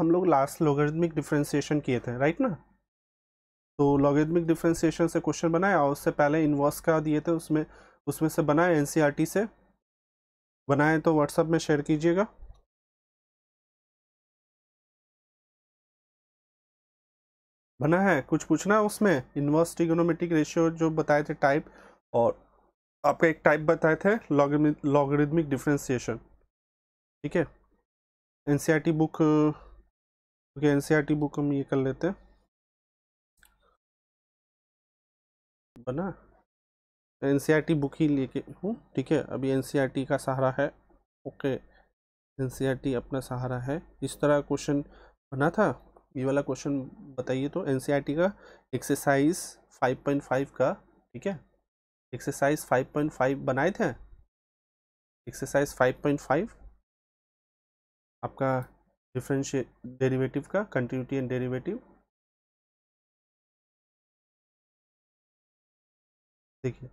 हम लोग last logarithmic differentiation किए थे राइट ना तो लॉगरिथमिक डिफ्रेंसीशन से क्वेश्चन बनाया और उससे पहले इन्वॉस का दिए थे उसमें उसमें से बनाए एन e से बनाए तो व्हाट्सएप में शेयर कीजिएगा बना है कुछ पूछना है उसमें इन्वर्स ट्रिग्नोमेट्रिक रेशियो जो बताए थे टाइप और आपका एक टाइप बताए थे लॉगरिथमिक डिफ्रेंसिएशन ठीक है एनसीईआरटी बुक क्योंकि एन सी बुक हम ये कर लेते हैं बना एन सी बुक ही लेके हूँ ठीक है अभी एन e का सहारा है ओके एन e अपना सहारा है इस तरह क्वेश्चन बना था ये वाला क्वेश्चन बताइए तो एन e का एक्सरसाइज 5.5 का ठीक है एक्सरसाइज 5.5 बनाए थे एक्सरसाइज 5.5 आपका डिफ्रेंशिए डेरिवेटिव का कंटिन्यूटी एंड डेरिवेटिव देखिए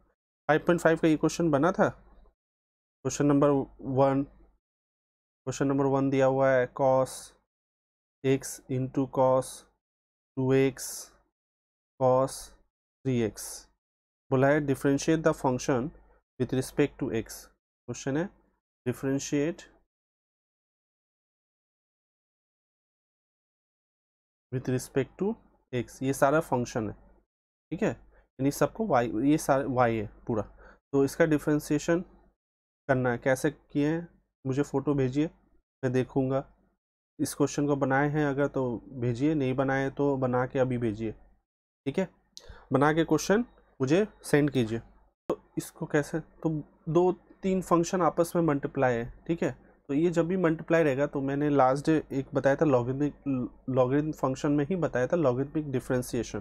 5.5 का ये क्वेश्चन बना था question number one question number one दिया हुआ है cos x into cos two x cos three x बोला है differentiate the function with respect to x question है differentiate with respect to x ये सारा फंक्शन है ठीक है यानी सबको वाई ये सारा वाई है पूरा तो इसका डिफ्रेंसीशन करना है कैसे किए हैं मुझे फ़ोटो भेजिए मैं देखूँगा इस क्वेश्चन को बनाए हैं अगर तो भेजिए नहीं बनाए तो बना के अभी भेजिए ठीक है बना के क्वेश्चन मुझे सेंड कीजिए तो इसको कैसे तो दो तीन फंक्शन आपस में मल्टीप्लाई है ठीक है तो ये जब भी मल्टीप्लाई रहेगा तो मैंने लास्ट एक बताया था लॉगरिथमिक लॉगरिथम फंक्शन में ही बताया था लॉगरिथमिक डिफ्रेंसीशन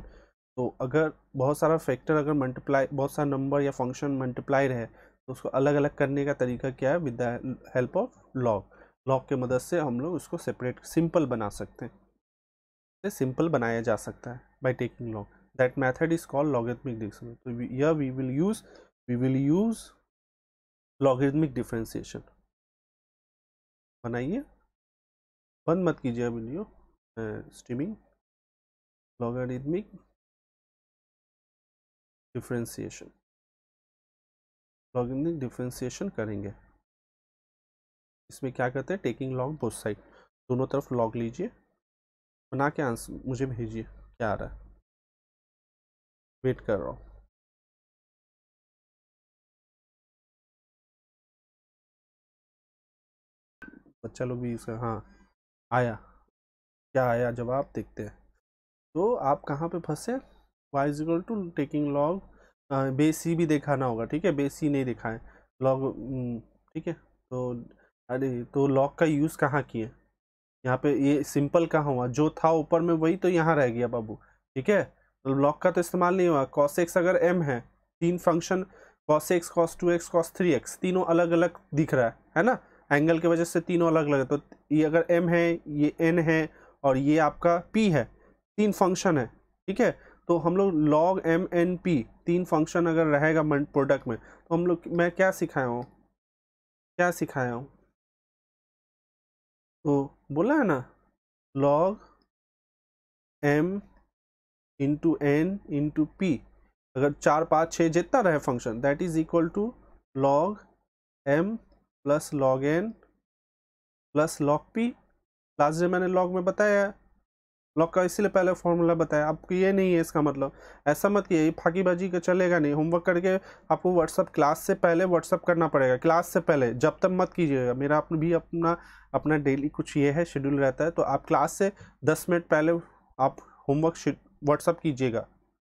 तो अगर बहुत सारा फैक्टर अगर मल्टीप्लाई बहुत सारा नंबर या फंक्शन मल्टीप्लाई रहे तो उसको अलग अलग करने का तरीका क्या है with the help of log log के मदद से हम लोग उसको सेपरेट सिंपल बना सकते हैं सिंपल बनाया जा सकता है by taking log that method is called logarithmic dictionary तो यह we will use we will use logarithmic differentiation बनाइए बंद मत कीजिए video streaming logarithmic differentiation logarithmic differentiation करेंगे इसमें क्या करते हैं टेकिंग लॉग बोथ साइड दोनों तरफ लॉग लीजिए बना के आंसर मुझे भेजिए क्या आ रहा है वेट कर रहा हूँ बच्चा लोग भी इसका हाँ आया क्या आया जवाब देखते हैं तो आप कहाँ पे फंसे y is equal to taking log base भी दिखाना होगा ठीक है बे सी नहीं दिखाएं लॉग ठीक है तो अरे तो लॉग का यूज़ कहाँ किए यहाँ पे ये सिंपल कहाँ हुआ जो था ऊपर में वही तो यहाँ रह गया बाबू ठीक है तो लॉग का तो इस्तेमाल नहीं हुआ कॉस एक्स अगर एम है तीन function cos x cos two x cos three x तीनों अलग अलग दिख रहा है है ना एंगल की वजह से तीनों अलग अलग है तो ये अगर एम है ये एन है और ये आपका पी है तीन फंक्शन है ठीक है तो हम लोग लॉग एम एन पी तीन फंक्शन अगर रहेगा प्रोडक्ट में तो हम लोग मैं क्या सिखाया हूँ क्या सिखाया हूँ तो बोला है ना log M into N into P अगर चार पाँच छः जितना रहे function that is equal to log M plus log N plus log P last day मैंने लॉग में बताया लॉग का इसलिए पहले फॉर्मूला बताया आपको ये नहीं है इसका मतलब ऐसा मत किए फाकीबाजी का चलेगा नहीं होमवर्क करके आपको व्हाट्सअप क्लास से पहले व्हाट्सअप करना पड़ेगा क्लास से पहले जब तक मत कीजिएगा मेरा अपना भी अपना अपना डेली कुछ ये है शेड्यूल रहता है तो आप क्लास से दस मिनट पहले आप होमवर्क व्हाट्सअप कीजिएगा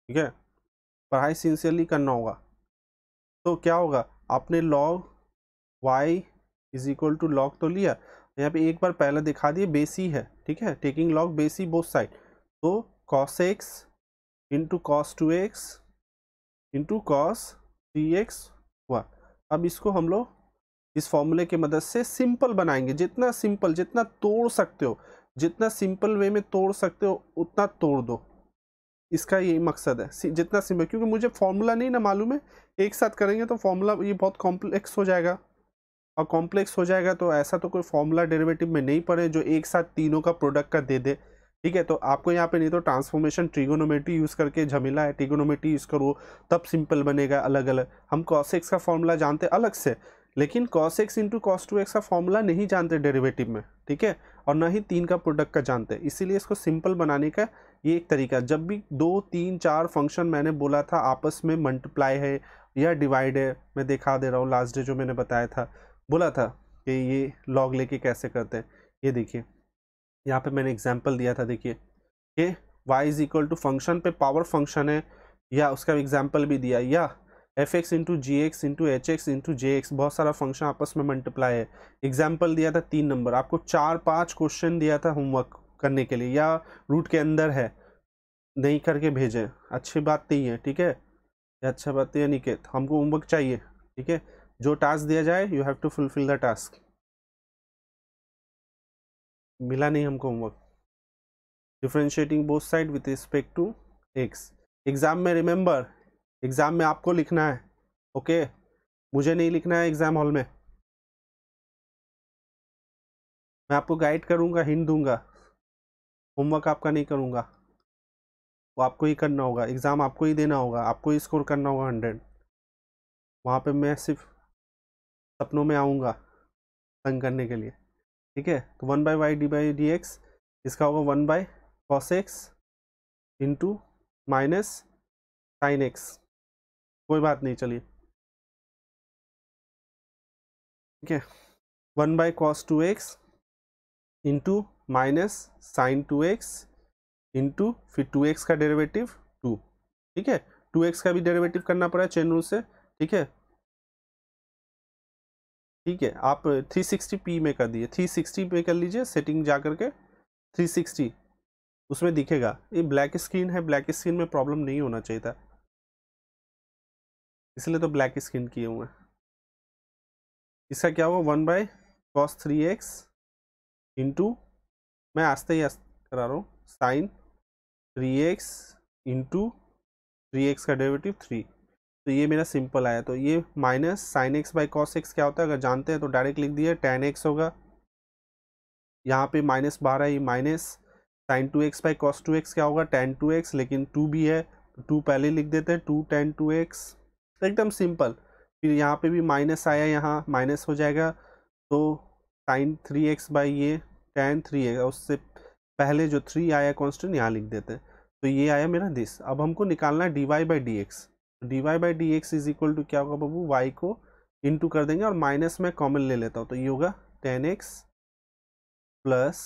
ठीक है पढ़ाई सिंसियरली करना होगा तो क्या होगा आपने log y is equal to log तो लिया यहाँ पे एक बार पहले दिखा दिए बेसी है ठीक है taking log base both side तो cos x into cos two x into cos three x हुआ अब इसको हम लोग इस फॉर्मूले की मदद से सिंपल बनाएंगे जितना सिंपल जितना तोड़ सकते हो जितना सिंपल वे में तोड़ सकते हो उतना तोड़ दो इसका यही मकसद है जितना सिंपल क्योंकि मुझे फॉर्मूला नहीं ना मालूम है एक साथ करेंगे तो फॉर्मूला ये बहुत कॉम्प्लेक्स हो जाएगा और कॉम्प्लेक्स हो जाएगा तो ऐसा तो कोई फॉर्मूला डेरिवेटिव में नहीं पड़े जो एक साथ तीनों का प्रोडक्ट का दे दे ठीक है तो आपको यहाँ पे नहीं तो ट्रांसफॉर्मेशन ट्रिगोनोमेट्री यूज़ करके झमेला है ट्रिगोनोमेट्री यूज़ करो तब सिंपल बनेगा अलग अलग हम कॉसेक्स का फॉर्मूला जानते अलग से लेकिन cos x into cos two x का फॉर्मूला नहीं जानते डेरिवेटिव में ठीक है और ना ही तीन का प्रोडक्ट का जानते इसीलिए इसको सिंपल बनाने का ये एक तरीका जब भी दो तीन चार फंक्शन मैंने बोला था आपस में मल्टीप्लाई है या डिवाइड है मैं दिखा दे रहा हूँ लास्ट डे जो मैंने बताया था बोला था कि ये लॉग लेके कैसे करते हैं ये देखिए यहाँ पे मैंने एग्जाम्पल दिया था देखिए कि y is equal to function पे पावर फंक्शन है या उसका एग्जाम्पल भी दिया या f x into g x into h x into j x बहुत सारा फंक्शन आपस में मल्टीप्लाई है एग्जाम्पल दिया था तीन नंबर आपको चार पाँच क्वेश्चन दिया था होमवर्क करने के लिए या रूट के अंदर है नहीं करके भेजें अच्छी बात नहीं है ठीक है अच्छा बात तो यह निकेत हमको होमवर्क चाहिए ठीक है जो टास्क दिया जाए you have to fulfil the task मिला नहीं हमको homework differentiating both side with respect to x exam में रिमेंबर एग्ज़ाम में आपको लिखना है ओके okay? मुझे नहीं लिखना है एग्ज़ाम हॉल में मैं आपको गाइड करूँगा हिंट दूंगा होमवर्क आपका नहीं करूँगा वो आपको ही करना होगा एग्ज़ाम आपको ही देना होगा आपको ही स्कोर करना होगा हंड्रेड वहाँ पे मैं सिर्फ सपनों में आऊँगा तंग करने के लिए ठीक है तो one by y d by d x इसका होगा one by cos x into minus sine x कोई बात नहीं चलिए ठीक है one by cos two x into minus sine two x into फिर टू एक्स का डेरिवेटिव टू ठीक है टू एक्स का भी डेरिवेटिव करना पड़ा चेन रूल से ठीक है ठीक है आप 360p में कर दिए सिक्सटी पे कर लीजिए सेटिंग जा करके 360 उसमें दिखेगा ये ब्लैक स्क्रीन है ब्लैक स्क्रीन में प्रॉब्लम नहीं होना चाहिए था इसलिए तो ब्लैक स्क्रीन किए हुए हैं इसका क्या हुआ one by cos three x into मैं आस्ते ही आस्ते करा रहा हूँ sine three x into three x का डेरेवेटिव थ्री तो ये मेरा सिंपल आया तो ये minus sine x by cos x क्या होता है अगर जानते हैं तो डायरेक्ट लिख दिया टेन एक्स होगा यहाँ पे माइनस बारह ये minus sine two x by cos two x क्या होगा टेन टू एक्स लेकिन टू भी है तो टू पहले लिख देते हैं टू टेन टू एक्स एकदम सिंपल फिर यहाँ पे भी माइनस आया यहाँ माइनस हो जाएगा तो साइन थ्री एक्स बाई ये टेन थ्री उससे पहले जो थ्री आया कॉन्स्टेंट यहाँ लिख देते हैं तो ये आया मेरा दिस अब हमको निकालना है d y by d x d y by d x is equal to क्या होगा बाबू वाई को टू कर देंगे और माइनस में कॉमन ले लेता हूँ तो ये होगा tan x plus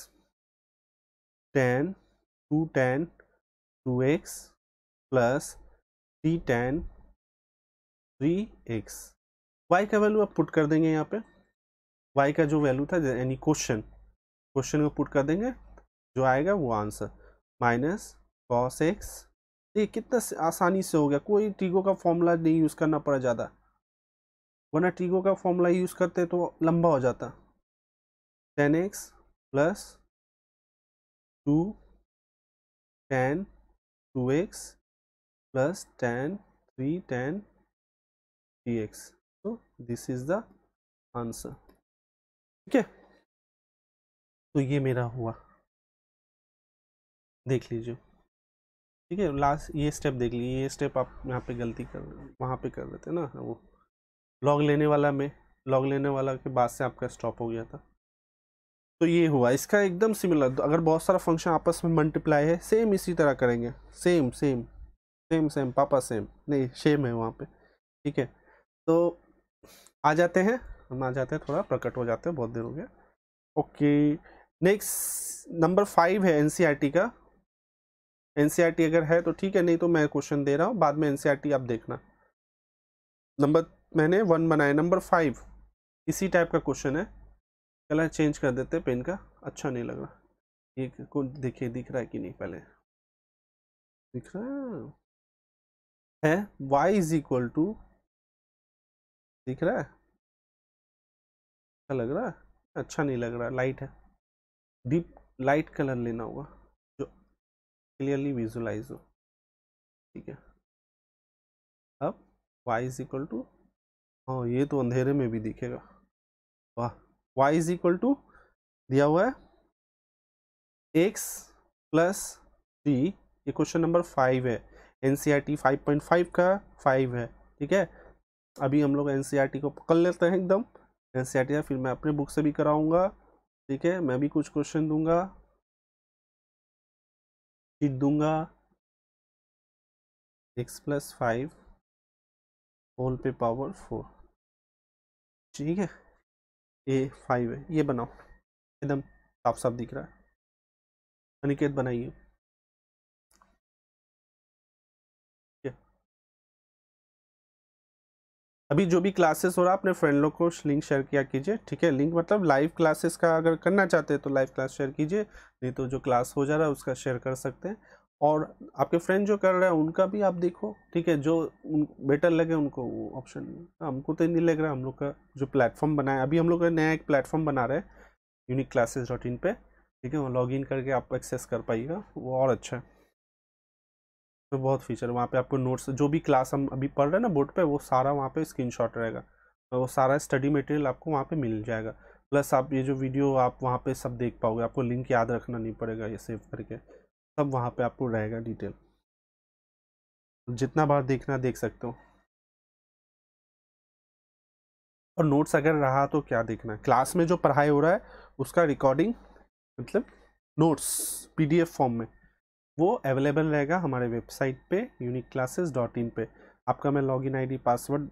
tan two tan two x plus three tan three x y का वैल्यू आप पुट कर देंगे यहाँ पे वाई का जो वैल्यू था यानी क्वेश्चन क्वेश्चन को पुट कर देंगे जो आएगा वो आंसर माइनस कॉस एक्स ये कितना आसानी से हो गया कोई टीगो का फॉर्मूला नहीं यूज़ करना पड़ा ज़्यादा वरना टीगो का फॉर्मूला यूज़ करते तो लंबा हो जाता tan x plus two tan two x plus tan three tan three x तो दिस इज़ द आंसर ठीक है तो ये मेरा हुआ देख लीजिए ठीक है लास्ट ये स्टेप देख लीजिए ये स्टेप आप यहाँ पे गलती कर वहाँ पे कर रहे थे ना वो लॉग लेने वाला में लॉग लेने वाला के बाद से आपका स्टॉप हो गया था तो ये हुआ इसका एकदम सिमिलर तो अगर बहुत सारा फंक्शन आपस में मल्टीप्लाई है सेम इसी तरह करेंगे सेम सेम सेम सेम पापा सेम नहीं सेम है वहाँ पे ठीक है तो आ जाते हैं हम आ जाते हैं थोड़ा प्रकट हो जाते हैं बहुत देर हो गया ओके नेक्स्ट नंबर फाइव है एन e का एन e अगर है तो ठीक है नहीं तो मैं क्वेश्चन दे रहा हूँ बाद में एन e आप देखना नंबर मैंने वन बनाया नंबर फाइव इसी टाइप का क्वेश्चन है कलर चेंज कर देते हैं पेन का अच्छा नहीं लग रहा ये को देखिए दिख रहा है कि नहीं पहले दिख रहा है वाई इज इक्वल टू दिख रहा है अच्छा लग रहा है अच्छा नहीं लग रहा लाइट है डीप लाइट कलर लेना होगा क्लियरली विजुलाइज हो ठीक है अब y इज इक्वल टू हाँ ये तो अंधेरे में भी दिखेगा वाह y इज इक्वल टू दिया हुआ है x प्लस थ्री ये क्वेश्चन नंबर फाइव है N C R T five point five का फाइव है ठीक है अभी हम लोग एन सी आर टी को पकड़ लेते हैं एकदम एन सी आर टी फिर मैं अपने बुक से भी कराऊंगा ठीक है मैं भी कुछ क्वेश्चन दूंगा फिर दूंगा एक्स प्लस फाइव होल पे पावर फोर ठीक है ए फाइव है ये बनाओ एकदम साफ साफ दिख रहा है अनिकेत बनाइए अभी जो भी क्लासेस हो रहा है अपने फ्रेंड लोग को लिंक शेयर किया कीजिए ठीक है लिंक मतलब लाइव क्लासेस का अगर करना चाहते हैं तो लाइव क्लास शेयर कीजिए नहीं तो जो क्लास हो जा रहा है उसका शेयर कर सकते हैं और आपके फ्रेंड जो कर रहे हैं उनका भी आप देखो ठीक है जो बेटर लगे उनको वो ऑप्शन हमको तो नहीं लग रहा हम लोग का जो प्लेटफॉर्म बनाए अभी हम लोग नया एक प्लेटफॉर्म बना रहे हैं यूनिक क्लासेस डॉट इन पर ठीक है वहाँ लॉग इन करके आप एक्सेस कर पाइएगा वो और अच्छा है तो बहुत फीचर वहाँ पे आपको नोट्स जो भी क्लास हम अभी पढ़ रहे हैं ना बोर्ड पे वो सारा वहाँ पे स्क्रीनशॉट रहेगा तो वो सारा स्टडी मटेरियल आपको वहाँ पे मिल जाएगा प्लस आप ये जो वीडियो आप वहाँ पे सब देख पाओगे आपको लिंक याद रखना नहीं पड़ेगा ये सेव करके सब वहाँ पे आपको रहेगा डिटेल जितना बार देखना देख सकते हो और नोट्स अगर रहा तो क्या देखना है क्लास में जो पढ़ाई हो रहा है उसका रिकॉर्डिंग मतलब नोट्स पीडीएफ फॉर्म में वो अवेलेबल रहेगा हमारे वेबसाइट पे यूनिक क्लासेस डॉट इन पर आपका मैं लॉगिन आईडी पासवर्ड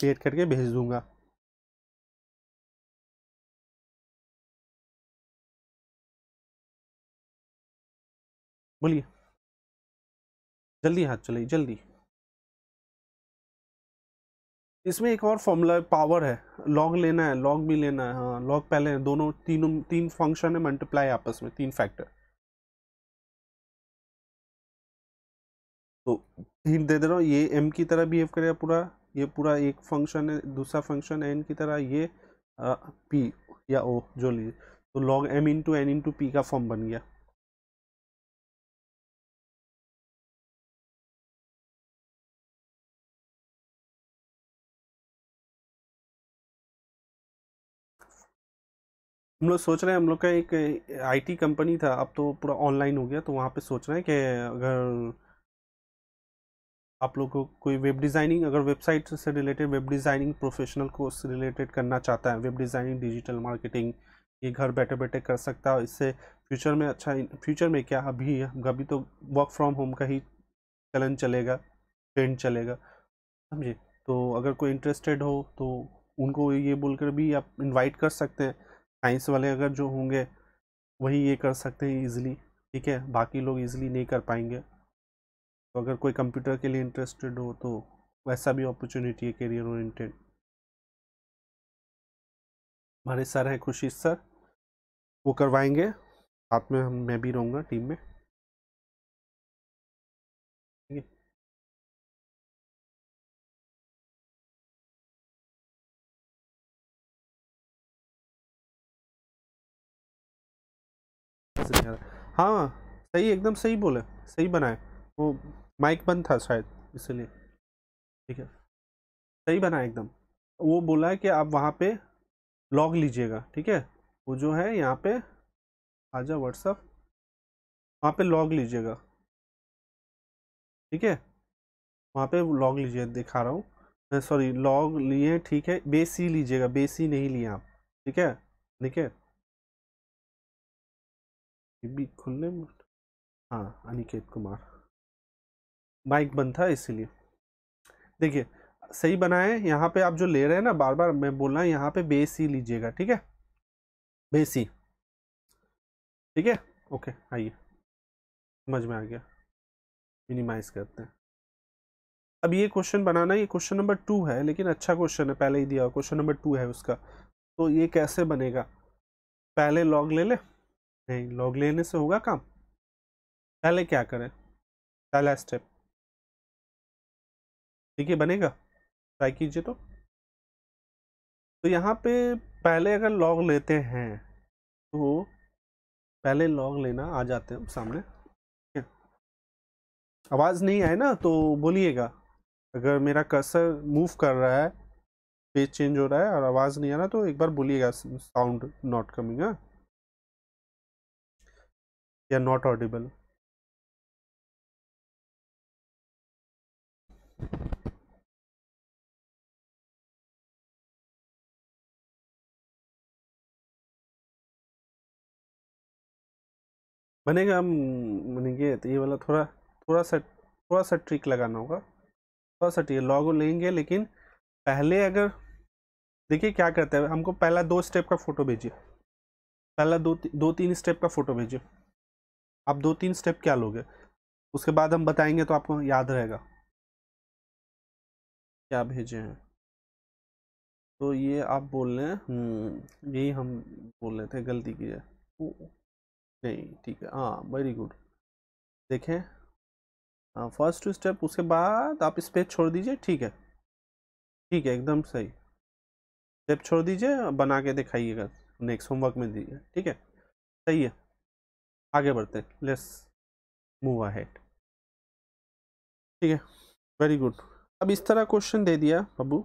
क्रिएट करके भेज दूंगा बोलिए जल्दी हाथ चलाइए जल्दी इसमें एक और फॉर्मूला पावर है लॉग लेना है लॉग भी लेना है हाँ लॉग पहले दोनों तीनों तीन फंक्शन है मल्टीप्लाई आपस में तीन फैक्टर तो हिंट दे दे रहा हूँ ये एम की तरह बिहेव करेगा पूरा ये पूरा एक फंक्शन है दूसरा फंक्शन एन की तरह ये आ, पी या ओ जो लीजिए तो log M into N into P का फॉर्म बन गया हम लोग सोच रहे हैं हम लोग का एक आईटी कंपनी था अब तो पूरा ऑनलाइन हो गया तो वहाँ पे सोच रहे हैं कि अगर आप लोग को कोई वेब डिज़ाइनिंग अगर वेबसाइट से related web designing professional course related करना चाहता है वेब डिज़ाइनिंग डिजिटल मार्केटिंग ये घर बैठे बैठे कर सकता है इससे फ्यूचर में अच्छा फ्यूचर में क्या अभी अभी तो वर्क फ्रॉम होम का ही चलन चलेगा ट्रेंड चलेगा समझे तो अगर कोई इंटरेस्टेड हो तो उनको ये बोलकर भी आप इनवाइट कर सकते हैं साइंस वाले अगर जो होंगे वही ये कर सकते हैं ईजिली ठीक है बाकी लोग ईजिली नहीं कर पाएंगे तो अगर कोई कंप्यूटर के लिए इंटरेस्टेड हो तो वैसा भी अपॉर्चुनिटी है करियर ओरिएंटेड हमारे सर हैं खुशी सर वो करवाएंगे साथ में हम मैं भी रहूँगा टीम में हाँ सही एकदम सही बोले सही बनाए वो माइक बंद था शायद इसलिए ठीक है सही बना एकदम वो बोला है कि आप वहाँ पे लॉग लीजिएगा ठीक है वो जो है यहाँ पे आ जा व्हाट्सअप वहाँ पे लॉग लीजिएगा ठीक है वहाँ पे लॉग लीजिए दिखा रहा हूँ सॉरी लॉग लिए ठीक है बेसी लीजिएगा बेसी नहीं लिए आप ठीक है ठीक है खुलने हाँ अनिकेत कुमार माइक बंद था इसीलिए देखिए सही बनाए यहाँ पे आप जो ले रहे हैं ना बार बार मैं बोल रहा हूँ यहाँ पे बेस ही लीजिएगा ठीक है बेस ही ठीक है ओके आइए समझ में आ गया मिनिमाइज करते हैं अब ये क्वेश्चन बनाना ये क्वेश्चन नंबर टू है लेकिन अच्छा क्वेश्चन है पहले ही दिया हुआ क्वेश्चन नंबर टू है उसका तो ये कैसे बनेगा पहले लॉग ले ले नहीं लॉग लेने से होगा काम पहले क्या करें पहला स्टेप ठीक है बनेगा ट्राई कीजिए तो तो यहाँ पे पहले अगर लॉग लेते हैं तो पहले लॉग लेना आ जाते हैं सामने आवाज़ नहीं आए ना तो बोलिएगा अगर मेरा कसर मूव कर रहा है पेज चेंज हो रहा है और आवाज़ नहीं आ रहा तो एक बार बोलिएगा साउंड नॉट कमिंग या नॉट ऑडिबल बनेगा हम बनेंगे तो ये वाला थोड़ा थोड़ा सा थोड़ा सा ट्रिक लगाना होगा थोड़ा सा ट्रिक लॉग लेंगे लेकिन पहले अगर देखिए क्या करते हैं हमको पहला दो स्टेप का फ़ोटो भेजिए पहला दो ती, दो तीन स्टेप का फ़ोटो भेजिए आप दो तीन स्टेप क्या लोगे उसके बाद हम बताएंगे तो आपको याद रहेगा क्या भेजे हैं तो ये आप बोल रहे हैं हम्म, यही हम बोल रहे थे गलती की है नहीं ठीक है हाँ वेरी गुड देखें हाँ फर्स्ट स्टेप उसके बाद आप स्पेस छोड़ दीजिए ठीक है ठीक है एकदम सही स्टेप छोड़ दीजिए बना के दिखाइएगा नेक्स्ट होमवर्क में दीजिए ठीक है सही है आगे बढ़ते हैं लेट्स मूव अहेड ठीक है वेरी गुड अब इस तरह क्वेश्चन दे दिया बाबू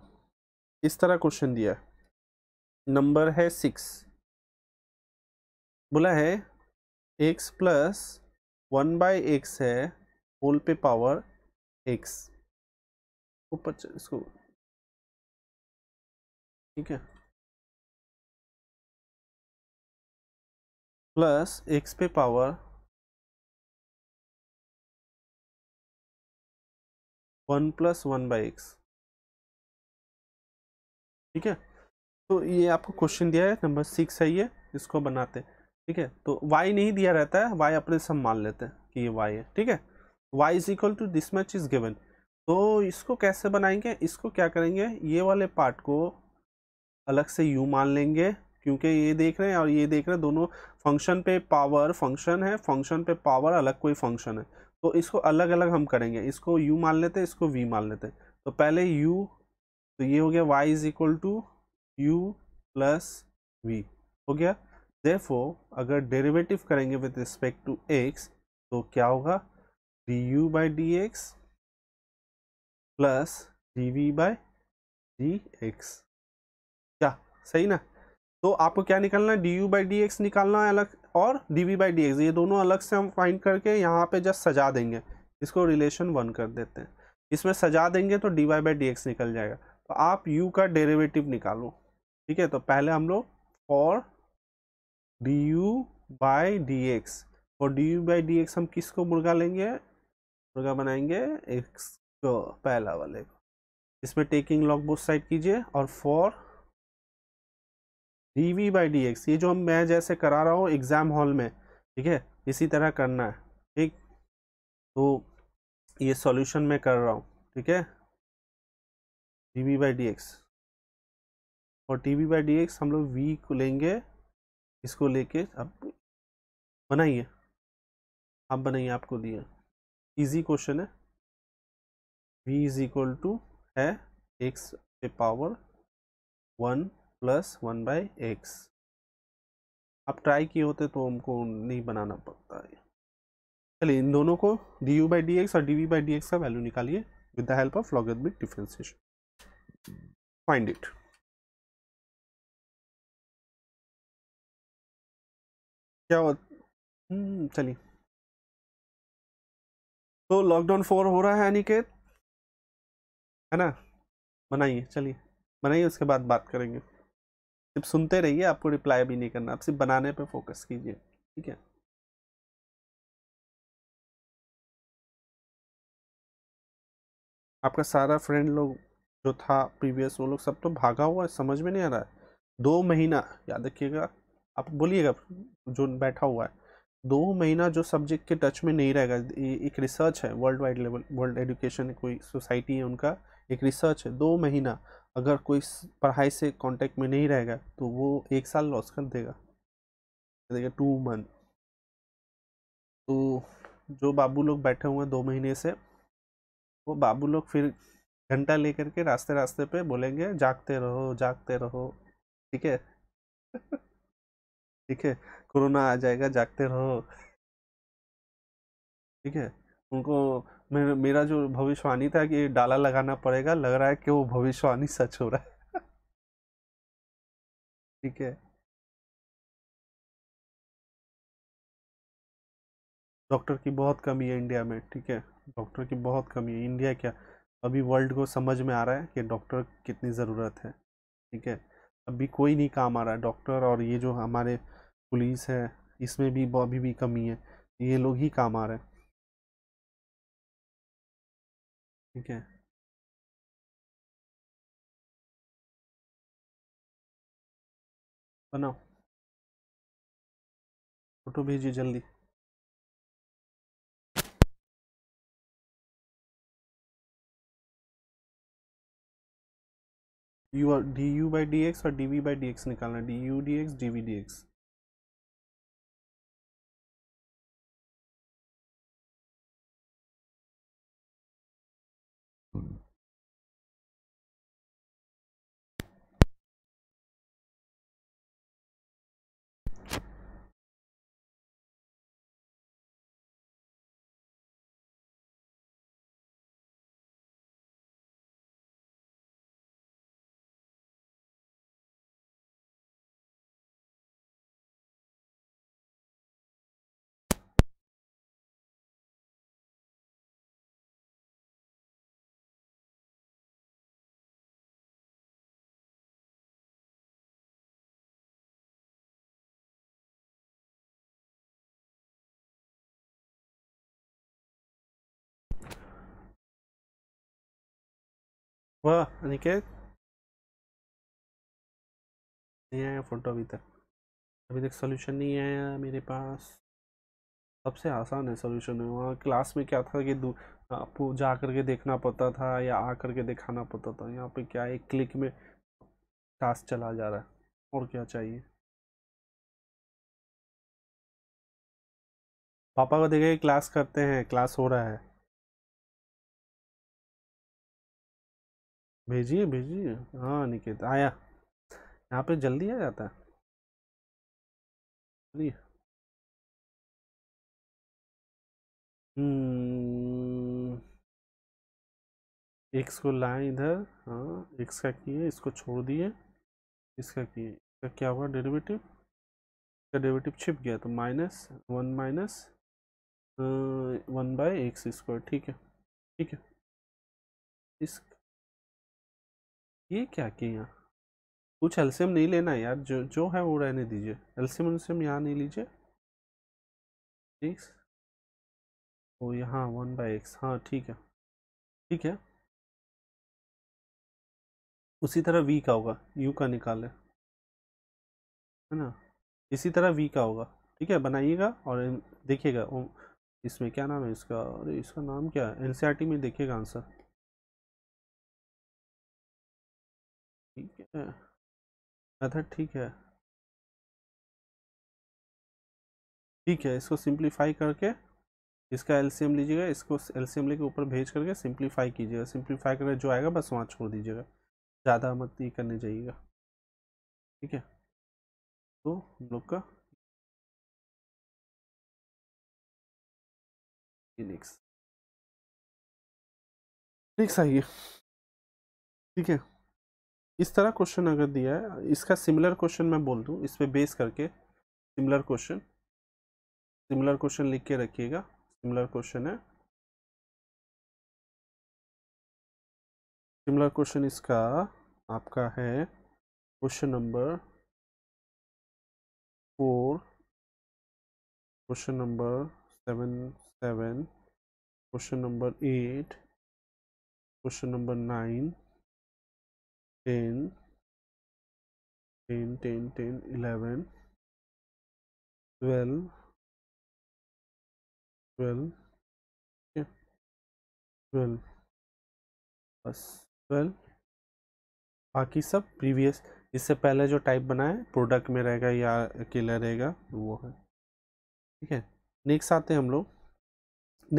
इस तरह क्वेश्चन दिया नंबर है सिक्स बोला है x plus one by x है होल पे पावर एक्स ऊपर इसको ठीक है प्लस एक्स पे power one plus one by x ठीक है तो ये आपको क्वेश्चन दिया है नंबर सिक्स है ये इसको बनाते हैं ठीक है तो वाई नहीं दिया रहता है वाई अपने सब मान लेते हैं कि ये वाई है ठीक है y is equal to this much is given तो इसको कैसे बनाएंगे इसको क्या करेंगे ये वाले पार्ट को अलग से यू मान लेंगे क्योंकि ये देख रहे हैं और ये देख रहे हैं दोनों फंक्शन पे पावर फंक्शन है फंक्शन पे पावर अलग कोई फंक्शन है तो इसको अलग अलग हम करेंगे इसको u मान लेते हैं इसको v मान लेते हैं तो पहले u तो ये हो गया y is equal to u plus v हो गया देफो अगर डेरिवेटिव करेंगे विद रिस्पेक्ट टू एक्स तो क्या होगा d u by d x plus d v by d x क्या सही ना तो आपको क्या निकालना है d u by d x निकालना है अलग और d v by d x ये दोनों अलग से हम फाइंड करके यहाँ पे जस्ट सजा देंगे इसको रिलेशन वन कर देते हैं इसमें सजा देंगे तो d y by d x निकल जाएगा तो आप यू का डेरेवेटिव निकालो ठीक है तो पहले हम लोग for d u by d x और d u by d x हम किसको मुर्गा लेंगे मुर्गा बनाएंगे एक्स को पहला वाले को इसमें टेकिंग लॉग बोथ साइड कीजिए और for d v by d x ये जो हम मैं जैसे करा रहा हूँ एग्ज़ाम हॉल में ठीक है इसी तरह करना है ठीक तो ये सॉल्यूशन मैं कर रहा हूँ ठीक है d v by d x और t v by d x हम लोग वी को लेंगे इसको लेके आप बनाइए आप बनाइए आपको दिया इजी क्वेश्चन है v इज इक्वल टू है x पे power one plus one by x आप ट्राई किए होते तो हमको नहीं बनाना पड़ता है चलिए इन दोनों को d u by d x और d v by d x का वैल्यू निकालिए with the help of logarithmic differentiation find it क्या हम्म, चलिए तो लॉकडाउन फोर हो रहा है अनिकेत है ना बनाइए चलिए बनाइए उसके बाद बात करेंगे सिर्फ सुनते रहिए आपको रिप्लाई भी नहीं करना आप सिर्फ बनाने पे फोकस कीजिए ठीक है आपका सारा फ्रेंड लोग जो था प्रीवियस वो लोग सब तो भागा हुआ है समझ में नहीं आ रहा है दो महीना याद रखिएगा आप बोलिएगा जो बैठा हुआ है दो महीना जो सब्जेक्ट के टच में नहीं रहेगा एक रिसर्च है world wide level world education कोई सोसाइटी है उनका एक रिसर्च है दो महीना अगर कोई पढ़ाई से कांटेक्ट में नहीं रहेगा तो वो एक साल लॉस कर देगा देगा टू मंथ तो जो बाबू लोग बैठे हुए हैं दो महीने से वो बाबू लोग फिर घंटा लेकर के रास्ते रास्ते पे बोलेंगे जागते रहो जागते रहो ठीक है ठीक है कोरोना आ जाएगा जागते रहो ठीक है उनको मेरा जो भविष्यवाणी था कि डाला लगाना पड़ेगा लग रहा है कि वो भविष्यवाणी सच हो रहा है ठीक है डॉक्टर की बहुत कमी है इंडिया में ठीक है डॉक्टर की बहुत कमी है इंडिया क्या अभी वर्ल्ड को समझ में आ रहा है कि डॉक्टर कितनी ज़रूरत है ठीक है अभी कोई नहीं काम आ रहा डॉक्टर और ये जो हमारे पुलिस है इसमें भी अभी भी कमी है ये लोग ही काम आ रहे हैं ठीक है बनाओ फोटो भेजिए जल्दी you are d u by d x और d v by d x निकालना d u d x d v d x वाह अनिकेत नहीं आया फोटो अभी तक अभी तक सोल्यूशन नहीं आया मेरे पास सबसे आसान है सोल्यूशन वहाँ क्लास में क्या था कि आपको जा करके देखना पड़ता था या आ करके दिखाना पड़ता था यहाँ पे क्या एक क्लिक में टास्क चला जा रहा है और क्या चाहिए पापा को देखे क्लास करते हैं क्लास हो रहा है भेजिए भेजिए हाँ निकेत आया यहाँ पे जल्दी आ जाता है एक्स हम्म। को लाए इधर हाँ एक्स का किए इसको छोड़ दिए इसका किए इसका क्या हुआ डेरिवेटिव इसका डेरिवेटिव छिप गया तो minus one minus one by x square ठीक है ठीक है इसका ये क्या किया कुछ एल्शियम नहीं लेना यार जो जो है वो रहने दीजिए एल्शियम एल्शियम यहाँ नहीं लीजिए ठीक तो यहाँ वन बाई एक्स हाँ ठीक है ठीक है उसी तरह वी का होगा यू का निकाले है ना इसी तरह वी का होगा ठीक है बनाइएगा और देखिएगा इसमें क्या नाम है इसका अरे इसका नाम क्या है एन में देखिएगा आंसर हाँ। मेथड ठीक है ठीक है इसको सिंप्लीफाई करके इसका एलसीएम लीजिएगा इसको एलसीएम लेके ऊपर भेज करके सिंप्लीफाई कीजिएगा सिंप्लीफाई करके जो आएगा बस वहाँ छोड़ दीजिएगा ज़्यादा मत ये करने जाइएगा ठीक है तो हम लोग का नेक्स्ट नेक्स्ट आइए ठीक है इस तरह क्वेश्चन अगर दिया है इसका सिमिलर क्वेश्चन मैं बोल दूँ इस पर बेस करके सिमिलर क्वेश्चन सिमिलर क्वेश्चन लिख के रखिएगा सिमिलर क्वेश्चन है सिमिलर क्वेश्चन इसका आपका है question number four question number seven seven question number eight question number nine ten ten ten ten eleven twelve twelve twelve बस ट्वेल्व बाकी सब प्रीवियस इससे पहले जो टाइप बना है प्रोडक्ट में रहेगा या अकेला रहेगा वो है ठीक है नेक्स्ट आते हैं हम लोग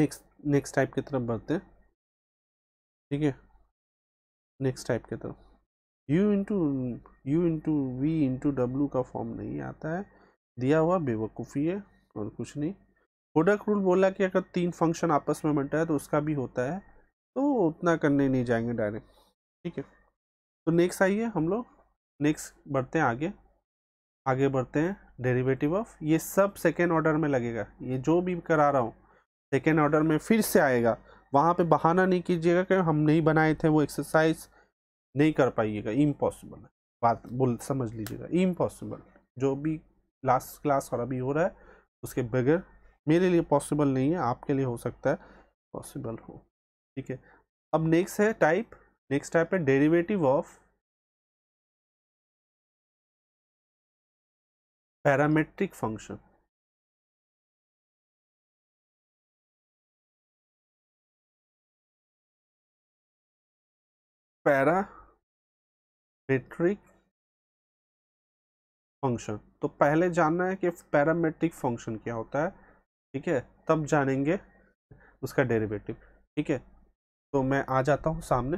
नेक्स्ट नेक्स्ट टाइप की तरफ बढ़ते हैं ठीक है नेक्स्ट टाइप की तरफ u into u into v into डब्ल्यू का फॉर्म नहीं आता है दिया हुआ बेवकूफ़ी है और कुछ नहीं प्रोडक्ट रूल बोला कि अगर तीन फंक्शन आपस में बनता है तो उसका भी होता है तो उतना करने नहीं जाएंगे डायरेक्ट ठीक है तो नेक्स्ट आइए हम लोग नेक्स्ट बढ़ते हैं आगे आगे बढ़ते हैं डेरिवेटिव ऑफ ये सब सेकेंड ऑर्डर में लगेगा ये जो भी करा रहा हूँ सेकेंड ऑर्डर में फिर से आएगा वहाँ पे बहाना नहीं कीजिएगा कि हम नहीं बनाए थे वो एक्सरसाइज नहीं कर पाइएगा इम्पॉसिबल है बात बोल समझ लीजिएगा इम्पॉसिबल जो भी लास्ट क्लास और अभी हो रहा है उसके बगैर मेरे लिए पॉसिबल नहीं है आपके लिए हो सकता है पॉसिबल हो ठीक है अब नेक्स्ट है टाइप नेक्स्ट टाइप है derivative of parametric function para parametric function तो पहले जानना है कि पैरामेट्रिक फंक्शन क्या होता है ठीक है तब जानेंगे उसका डेरिवेटिव ठीक है तो मैं आ जाता हूँ सामने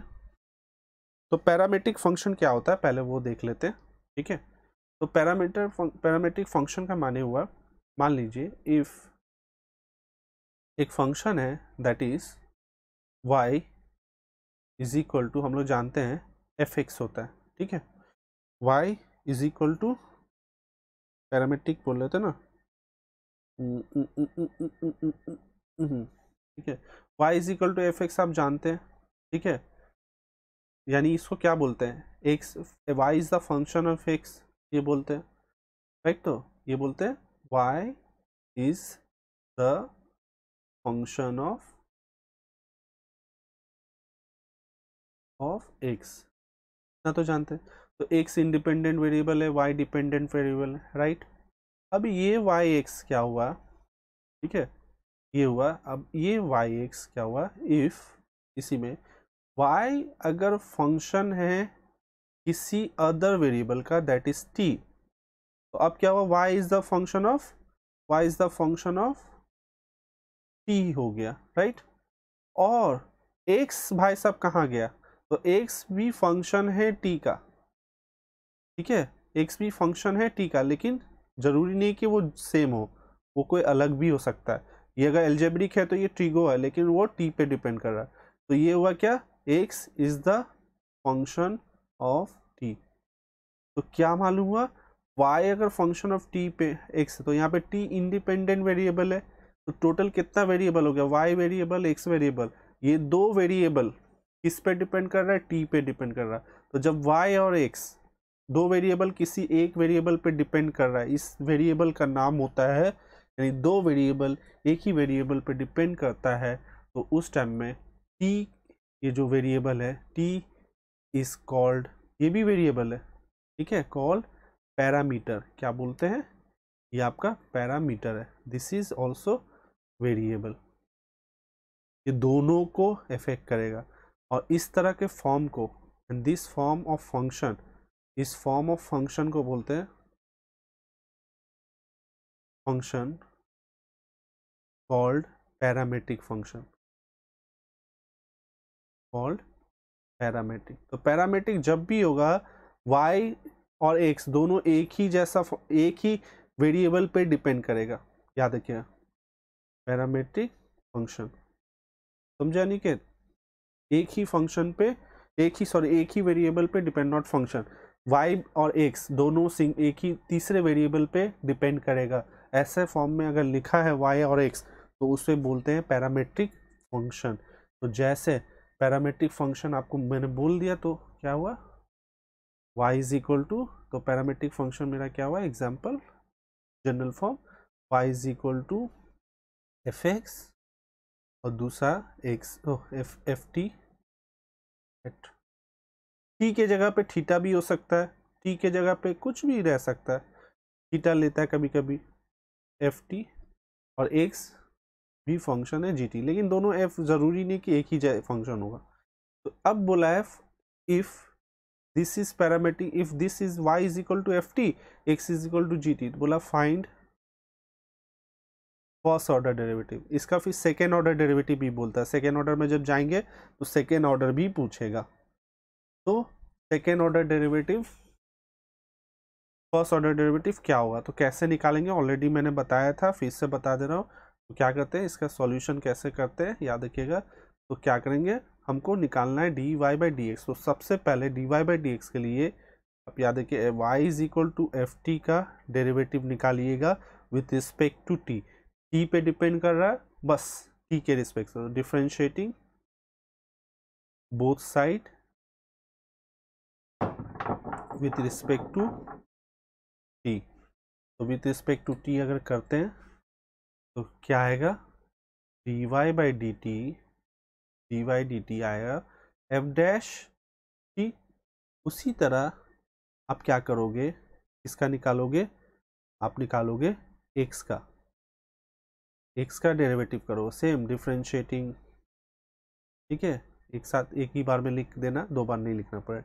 तो पैरामेट्रिक फंक्शन क्या होता है पहले वो देख लेते हैं ठीक है तो पैरामीटर पैरामेट्रिक फंक्शन का माने हुआ मान लीजिए इफ़ एक फंक्शन है that is y is equal to हम लोग जानते हैं एफ एक्स होता है ठीक है y is equal to parametric बोल रहे थे ना हम्म, हम्म, हम्म, ठीक है y is equal to f x आप जानते हैं ठीक है यानी इसको क्या बोलते हैं x y is the function of x ये बोलते हैं राइट तो ये बोलते हैं y is the function of of x इतना तो जानते हैं तो एक्स इंडिपेंडेंट वेरिएबल है वाई डिपेंडेंट वेरिएबल है राइट अब ये वाई एक्स क्या हुआ ठीक है ये हुआ अब ये वाई एक्स क्या हुआ इफ़ इसी में वाई अगर फंक्शन है किसी अदर वेरिएबल का दैट इज टी तो अब क्या हुआ y is the function of y is the function of t हो गया राइट और एक्स भाई साहब कहाँ गया तो एक्स भी फंक्शन है टी का ठीक है एक्स भी फंक्शन है टी का लेकिन ज़रूरी नहीं कि वो सेम हो वो कोई अलग भी हो सकता है ये अगर एल्जेब्रिक है तो ये ट्रिगो है लेकिन वो टी पे डिपेंड कर रहा है तो ये हुआ क्या x is the function of t तो क्या मालूम हुआ वाई अगर फंक्शन ऑफ टी पे एक्स तो यहाँ पे टी इंडिपेंडेंट वेरिएबल है तो टोटल कितना वेरिएबल हो गया वाई वेरिएबल एक्स वेरिएबल ये दो वेरिएबल किस पे डिपेंड कर रहा है टी पे डिपेंड कर रहा है तो जब वाई और एक्स दो वेरिएबल किसी एक वेरिएबल पे डिपेंड कर रहा है इस वेरिएबल का नाम होता है यानी दो वेरिएबल एक ही वेरिएबल पे डिपेंड करता है तो उस टाइम में टी ये जो वेरिएबल है टी इज़ कॉल्ड ये भी वेरिएबल है ठीक है कॉल्ड पैरामीटर क्या बोलते हैं ये आपका पैरामीटर है दिस इज़ ऑल्सो वेरिएबल ये दोनों को इफेक्ट करेगा और इस तरह के फॉर्म को and this form of function इस फॉर्म ऑफ फंक्शन को बोलते हैं function called parametric function called parametric तो पैरामेट्रिक जब भी होगा y और x दोनों एक ही जैसा एक ही वेरिएबल पे डिपेंड करेगा याद रखिए पैरामेट्रिक फंक्शन समझा निकेत एक ही फंक्शन पे एक ही सॉरी एक ही वेरिएबल पे डिपेंड नॉट फंक्शन वाई और एक्स दोनों सिंग एक ही तीसरे वेरिएबल पे डिपेंड करेगा ऐसे फॉर्म में अगर लिखा है वाई और एक्स तो उसे बोलते हैं पैरामेट्रिक फंक्शन तो जैसे पैरामेट्रिक फंक्शन आपको मैंने बोल दिया तो क्या हुआ वाई इज इक्वल टू तो पैरामेट्रिक फंक्शन मेरा क्या हुआ example general form y is equal to f x और दूसरा x f f t at t के जगह पे थीटा भी हो सकता है टी के जगह पे कुछ भी रह सकता है थीटा लेता है कभी कभी एफ टी और एक्स भी फंक्शन है जी टी लेकिन दोनों एफ ज़रूरी नहीं कि एक ही फंक्शन होगा तो अब बोला f if this is parametric if this is y is equal to f t x is equal to g t बोला फाइंड फर्स्ट ऑर्डर डेरिवेटिव इसका फिर सेकेंड ऑर्डर डेरिवेटिव भी बोलता है सेकेंड ऑर्डर में जब जाएंगे तो सेकेंड ऑर्डर भी पूछेगा तो second order derivative first order derivative क्या होगा तो कैसे निकालेंगे ऑलरेडी मैंने बताया था फिर से बता दे रहा हूँ तो क्या करते हैं इसका सॉल्यूशन कैसे करते हैं याद रखिएगा तो क्या करेंगे हमको निकालना है d y by d x तो सबसे पहले d y by d x के लिए आप याद रखिए y is equal to f t का डेरिवेटिव निकालिएगा with respect to t t पे डिपेंड कर रहा है बस टी के रिस्पेक्ट से differentiating both side with respect to t तो विथ रिस्पेक्ट टू टी अगर करते हैं तो क्या आएगा d y by d t D Y d t आएगा एफ डैश टी उसी तरह आप क्या करोगे किसका निकालोगे आप निकालोगे एक्स का एक्स का डेरिवेटिव करो सेम डिफ्रेंशिएटिंग ठीक है एक साथ एक ही बार में लिख देना दो बार नहीं लिखना पड़े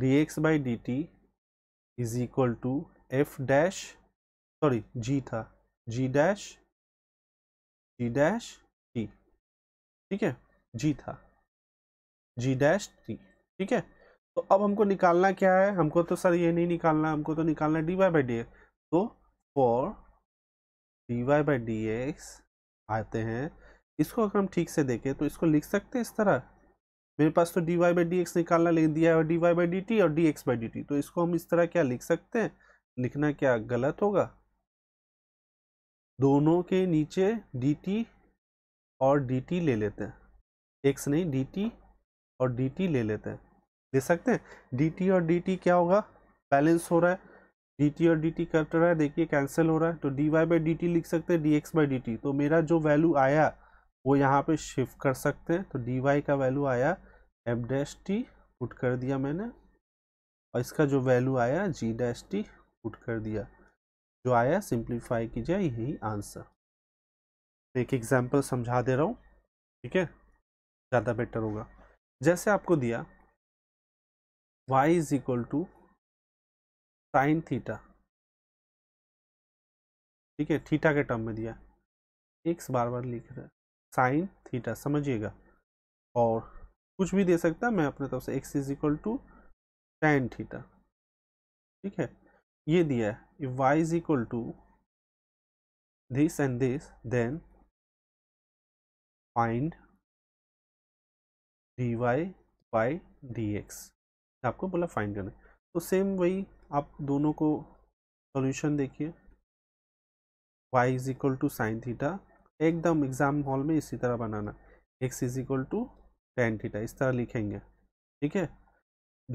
d x by d t is equal to f dash sorry g था g dash g dash t ठीक है जी था जी डैश टी ठीक है तो अब हमको निकालना क्या है हमको तो सर ये नहीं निकालना हमको तो निकालना d y by d x तो for d y by d x आते हैं इसको अगर हम ठीक से देखें तो इसको लिख सकते हैं इस तरह मेरे पास तो d y by d x निकालना लिख दिया है d y by d t और d x by d t तो इसको हम इस तरह क्या लिख सकते हैं लिखना क्या गलत होगा दोनों के नीचे डी टी और डी टी ले लेते हैं एक्स नहीं डी टी और डी टी ले लेते हैं ले सकते हैं डी टी और डी टी क्या होगा बैलेंस हो रहा है डी टी और डी टी कट रहा है देखिए कैंसिल हो रहा है तो d y by d t लिख सकते हैं d x by d t तो मेरा जो वैल्यू आया वो यहाँ पे शिफ्ट कर सकते हैं तो डी वाई का वैल्यू आया एफ डैश टी पुट कर दिया मैंने और इसका जो वैल्यू आया जी डैश टी पुट कर दिया जो आया सिंप्लीफाई की जाए यही आंसर तो एक एग्जाम्पल समझा दे रहा हूँ ठीक है ज़्यादा बेटर होगा जैसे आपको दिया y is equal to sine theta ठीक है थीटा के टर्म में दिया एक्स बार बार लिख रहा है साइन थीटा समझिएगा और कुछ भी दे सकता मैं अपने तरफ से x is equal to tan theta ठीक है ये दिया है y is equal to this and this then find d y by d x आपको बोला फाइंड करना तो सेम वही आप दोनों को सॉल्यूशन देखिए y is equal to sine theta एकदम एग्ज़ाम हॉल में इसी तरह बनाना x is equal to tan theta इस तरह लिखेंगे ठीक है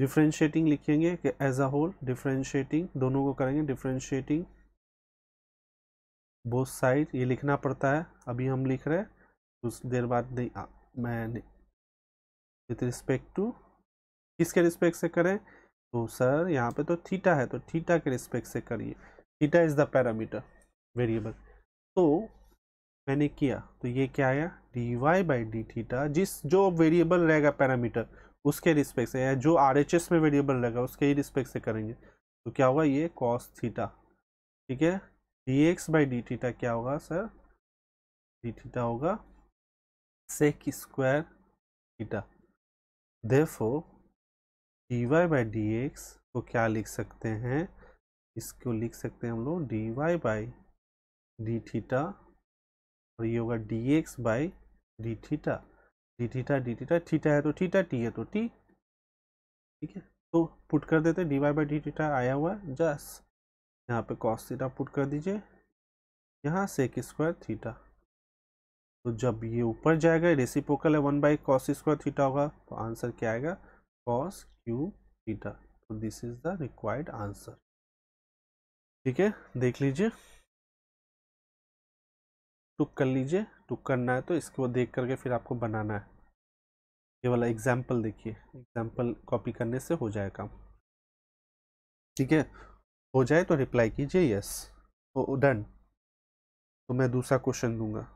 डिफ्रेंशिएटिंग लिखेंगे कि एज अ होल डिफ्रेंशिएटिंग दोनों को करेंगे डिफ्रेंशिएटिंग बोथ साइड ये लिखना पड़ता है अभी हम लिख रहे हैं कुछ देर बाद नहीं आ, मैं विथ रिस्पेक्ट टू किसके रिस्पेक्ट से करें तो सर यहाँ पे तो थीटा है तो थीटा के रिस्पेक्ट से करिए theta is the parameter variable तो मैंने किया तो ये क्या आया d y by d theta जिस जो वेरिएबल रहेगा पैरामीटर उसके रिस्पेक्ट से या जो आर एच एस में वेरिएबल रहेगा उसके ही रिस्पेक्ट से करेंगे तो क्या होगा ये कॉस थीटा ठीक है d x by d theta क्या होगा सर डी थीटा होगा सेक स्क्वायर थीटा देफो d y by d x को क्या लिख सकते हैं इसको लिख सकते हैं हम लोग d y by d theta और ये होगा d x by d theta d theta d theta theta है तो थीटा टी है तो टी ठीक है तो पुट कर देते d y by d theta आया हुआ है जस यहाँ पे कॉस थीटा पुट कर दीजिए यहाँ से एक स्क्वायर थीटा तो जब ये ऊपर जाएगा रेसिपोकल है one by cos square theta होगा तो आंसर क्या आएगा cos q theta so तो this is the required answer ठीक है देख लीजिए टुक कर लीजिए टुक करना है तो इसको देख करके फिर आपको बनाना है ये वाला एग्जाम्पल देखिए एग्जाम्पल कॉपी करने से हो जाए काम ठीक है हो जाए तो रिप्लाई कीजिए यस डन तो मैं दूसरा क्वेश्चन दूंगा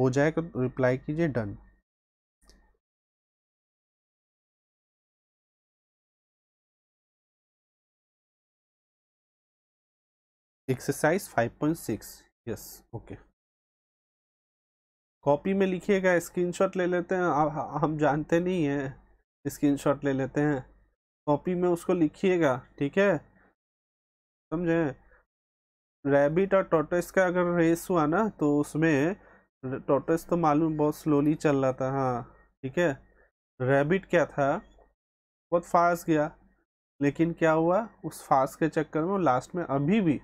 हो जाएगा तो रिप्लाई कीजिए done exercise 5.6 yes okay copy में लिखिएगा स्क्रीनशॉट ले लेते हैं आ, हम जानते नहीं हैं स्क्रीनशॉट ले लेते हैं कॉपी में उसको लिखिएगा ठीक है समझे रैबिट और टोटस का अगर रेस हुआ ना तो उसमें टोटस तो मालूम बहुत स्लोली चल रहा था हाँ ठीक है रैबिट क्या था बहुत फास्ट गया लेकिन क्या हुआ उस फास्ट के चक्कर में लास्ट में अभी भी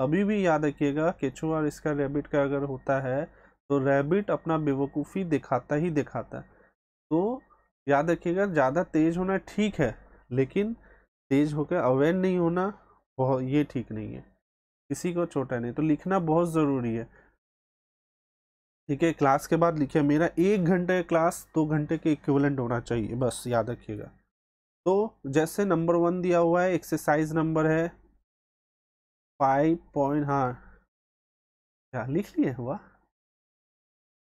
अभी भी याद रखिएगा केचुआ और इसका रैबिट का अगर होता है तो रैबिट अपना बेवकूफ़ी दिखाता ही दिखाता है तो याद रखिएगा ज़्यादा तेज़ होना ठीक है लेकिन तेज़ होकर अवेयर नहीं होना बहुत ये ठीक नहीं है किसी को छोटा नहीं तो लिखना बहुत ज़रूरी है ठीक है क्लास के बाद लिखिए मेरा एक घंटे क्लास दो घंटे के इक्विवेलेंट होना चाहिए बस याद रखिएगा तो जैसे नंबर वन दिया हुआ है एक्सरसाइज नंबर है फाइव पॉइंट हाँ क्या लिख लिए हुआ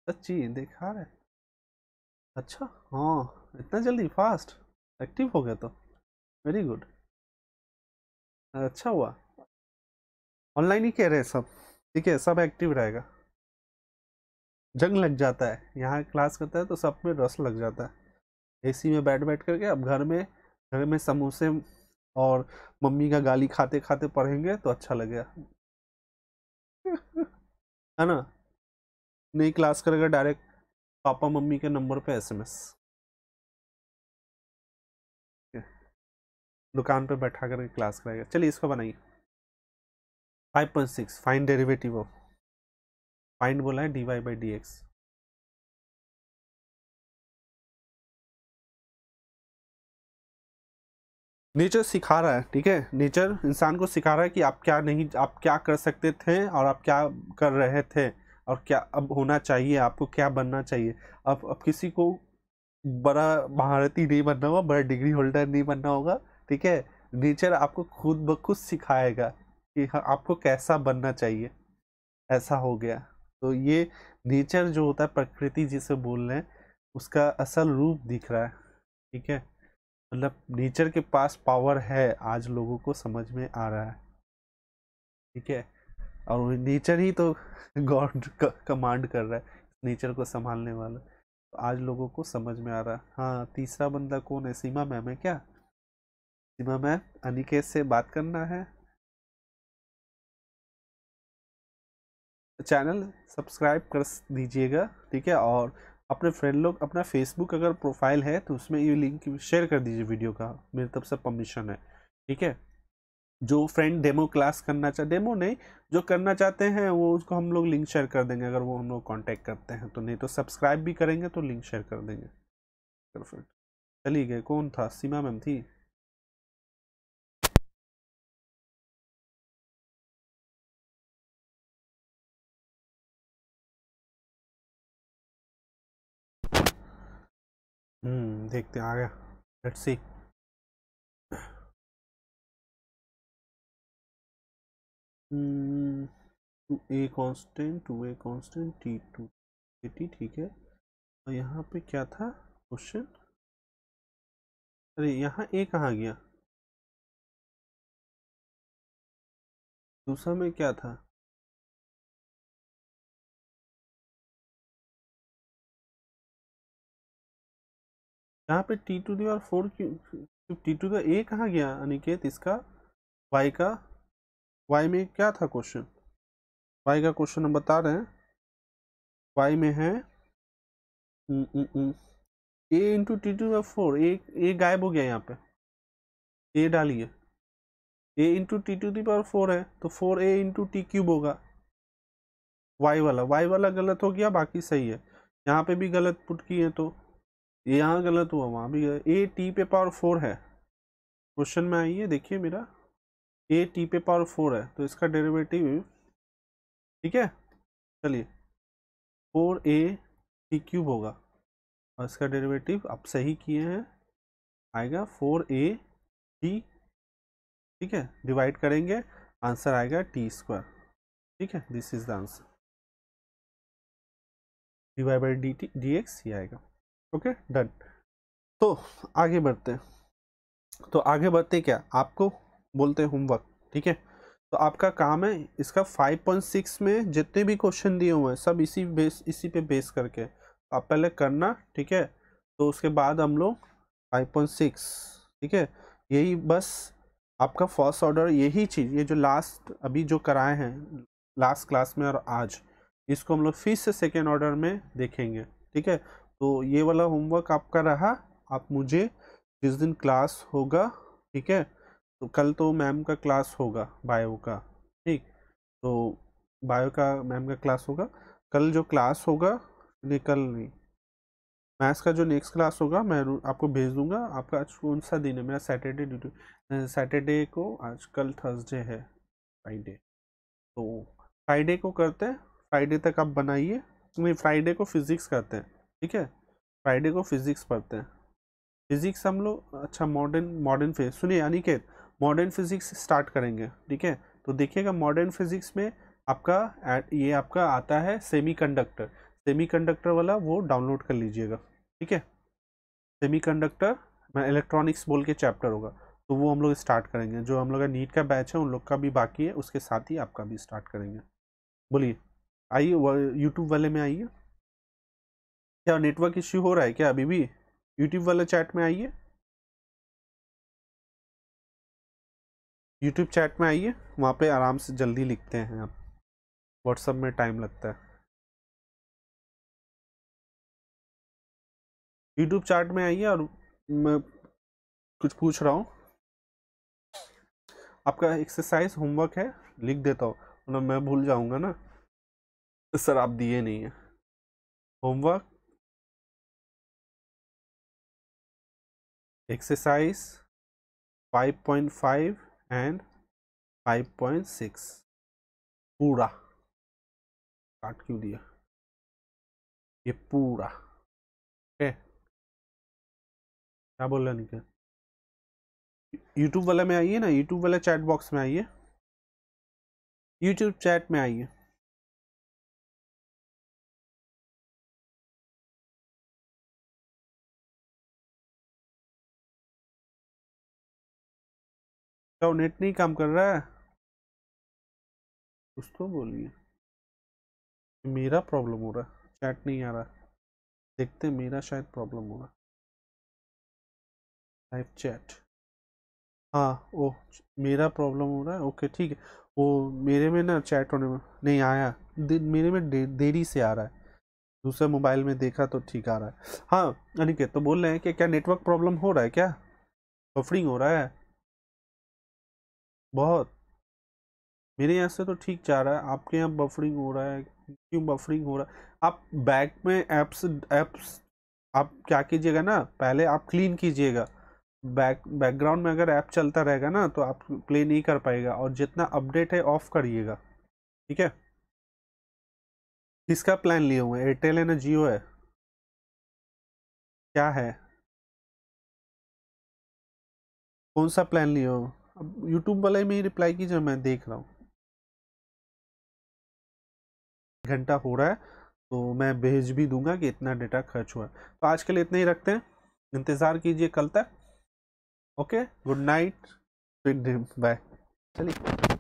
सच्ची देखा रहे अच्छा हाँ इतना जल्दी फास्ट एक्टिव हो गया तो वेरी गुड अच्छा हुआ ऑनलाइन ही कह रहे हैं सब ठीक है सब एक्टिव रहेगा जंग लग जाता है यहाँ क्लास करता है तो सब में रस लग जाता है एसी में बैठ बैठ करके अब घर में घर में समोसे और मम्मी का गाली खाते खाते पढ़ेंगे तो अच्छा लगेगा है ना नई क्लास करेगा डायरेक्ट पापा मम्मी के नंबर पे एसएमएस दुकान पे बैठा करके क्लास कराएगा चलिए इसको बनाइए five point six fine derivative of find बोला है d y by d x nature सिखा रहा है ठीक है नेचर इंसान को सिखा रहा है कि आप क्या नहीं आप क्या कर सकते थे और आप क्या कर रहे थे और क्या अब होना चाहिए आपको क्या बनना चाहिए अब अब किसी को बड़ा महारती नहीं बनना होगा बड़ा डिग्री होल्डर नहीं बनना होगा ठीक है नेचर आपको खुद ब खुद सिखाएगा कि हाँ, आपको कैसा बनना चाहिए ऐसा हो गया तो ये नेचर जो होता है प्रकृति जिसे बोल रहे हैं उसका असल रूप दिख रहा है ठीक है मतलब नेचर के पास पावर है आज लोगों को समझ में आ रहा है ठीक है और नेचर ही तो गॉड कमांड कर रहा है नेचर को संभालने वाला तो आज लोगों को समझ में आ रहा है हाँ तीसरा बंदा कौन है सीमा मैम है क्या सीमा मैम अनिकेत से बात करना है चैनल सब्सक्राइब कर दीजिएगा ठीक है और अपने फ्रेंड लोग अपना फेसबुक अगर प्रोफाइल है तो उसमें ये लिंक शेयर कर दीजिए वीडियो का मेरी तरफ से परमिशन है ठीक है जो फ्रेंड डेमो क्लास करना चाह डेमो नहीं जो करना चाहते हैं वो उसको हम लोग लिंक शेयर कर देंगे अगर वो हम लोग कॉन्टेक्ट करते हैं तो नहीं तो सब्सक्राइब भी करेंगे तो लिंक शेयर कर देंगे परफेक्ट चलिए गए कौन था सीमा मैम थी हम्म देखते आ गया let's see two a constant two a constant t two t ठीक है और तो यहाँ पे क्या था क्वेश्चन अरे यहाँ ए कहाँ गया दूसरा में क्या था यहाँ पे टी टू दर फोर क्यों टी टू दीवार ए कहाँ गया अनिकेत इसका वाई का वाई में क्या था क्वेश्चन वाई का क्वेश्चन हम बता रहे हैं वाई में है a into t to the four a a गायब हो गया यहाँ पे ए डालिए a into t to the power four है तो four a into t cube होगा वाई वाला वाई वाला गलत हो गया बाकी सही है यहाँ पे भी गलत पुट किए तो यहाँ गलत हुआ वहाँ भी गलत ए टी पे पावर फोर है क्वेश्चन में आइए देखिए मेरा ए टी पे पावर फोर है तो इसका डेरिवेटिव ठीक है चलिए फोर ए टी क्यूब होगा और इसका डेरिवेटिव आप सही किए हैं आएगा फोर ए टी ठीक है डिवाइड करेंगे आंसर आएगा टी स्क्वायर ठीक है this is the answer d y by d t d x ये आएगा ओके डन तो आगे बढ़ते हैं तो आगे बढ़ते क्या आपको बोलते हैं होमवर्क ठीक है तो आपका काम है इसका 5.6 में जितने भी क्वेश्चन दिए हुए हैं सब इसी बेस इसी पे बेस करके तो आप पहले करना ठीक है तो उसके बाद हम लोग 5.6 ठीक है यही बस आपका फर्स्ट ऑर्डर यही चीज़ ये जो लास्ट अभी जो कराए हैं लास्ट क्लास में और आज इसको हम लोग फिर से सेकेंड ऑर्डर में देखेंगे ठीक है तो ये वाला होमवर्क आपका रहा आप मुझे जिस दिन क्लास होगा ठीक है तो कल तो मैम का क्लास होगा बायो का ठीक तो बायो का मैम का क्लास होगा कल जो क्लास होगा नहीं कल नहीं मैथ्स का जो नेक्स्ट क्लास होगा मैं आपको भेज दूंगा आपका आज कौन सा दिन है मेरा सैटरडे ड्यूटी सैटरडे को आज कल थर्सडे है फ्राइडे तो फ्राइडे को करते हैं फ्राइडे तक आप बनाइए नहीं फ्राइडे को फिज़िक्स करते हैं ठीक है फ्राइडे को फिजिक्स पढ़ते हैं फिजिक्स हम लोग अच्छा मॉडर्न मॉडर्न फिजिक्स सुनिए अनिकेत मॉडर्न फिजिक्स स्टार्ट करेंगे ठीक है तो देखिएगा मॉडर्न फिजिक्स में आपका ये आपका आता है सेमीकंडक्टर सेमीकंडक्टर वाला वो डाउनलोड कर लीजिएगा ठीक है सेमीकंडक्टर मैं इलेक्ट्रॉनिक्स बोल के चैप्टर होगा तो वो हम लोग स्टार्ट करेंगे जो हम लोग का नीट का बैच है उन लोग का भी बाकी है उसके साथ ही आपका भी स्टार्ट करेंगे बोलिए आइए यूट्यूब वाले में आइए क्या नेटवर्क इश्यू हो रहा है क्या अभी भी यूट्यूब वाला चैट में आइए यूट्यूब चैट में आइए वहाँ पे आराम से जल्दी लिखते हैं आप व्हाट्सएप में टाइम लगता है यूट्यूब चैट में आइए और मैं कुछ पूछ रहा हूँ आपका एक्सरसाइज होमवर्क है लिख देता हूँ मतलब मैं भूल जाऊँगा ना तो सर आप दिए नहीं है होमवर्क exercise 5.5 and 5.6 पूरा काट क्यों दिया ये पूरा ओके क्या बोल रहा निकल यूट्यूब वाला में आइए ना यूट्यूब वाला चैट बॉक्स में आइए यूट्यूब चैट में आइए तो नेट नहीं काम कर रहा है कुछ तो बोलिए मेरा प्रॉब्लम हो रहा है चैट नहीं आ रहा देखते मेरा शायद प्रॉब्लम हो रहा लाइव चैट हाँ ओ मेरा प्रॉब्लम हो रहा है ओके ठीक है वो मेरे में ना चैट होने में नहीं आया दे, मेरे में दे, देरी से आ रहा है दूसरे मोबाइल में देखा तो ठीक आ रहा है हाँ अनिकेत तो बोल रहे हैं कि क्या नेटवर्क प्रॉब्लम हो रहा है क्या बफरिंग हो रहा है बहुत मेरे यहाँ से तो ठीक जा रहा है आपके यहाँ बफरिंग हो रहा है क्यों बफरिंग हो रहा है आप बैक में ऐप्स ऐप्स आप क्या कीजिएगा ना पहले आप क्लीन कीजिएगा बैक बैकग्राउंड में अगर ऐप चलता रहेगा ना तो आप प्ले नहीं कर पाएगा और जितना अपडेट है ऑफ करिएगा ठीक है किसका प्लान लिए हुए एयरटेल है ना जियो है क्या है कौन सा प्लान लिए हुए अब यूट्यूब वाला में ही रिप्लाई कीजिए मैं देख रहा हूँ घंटा हो रहा है तो मैं भेज भी दूंगा कि इतना डेटा खर्च हुआ है तो आज के लिए इतना ही रखते हैं इंतज़ार कीजिए कल तक okay good night good dream bye चलिए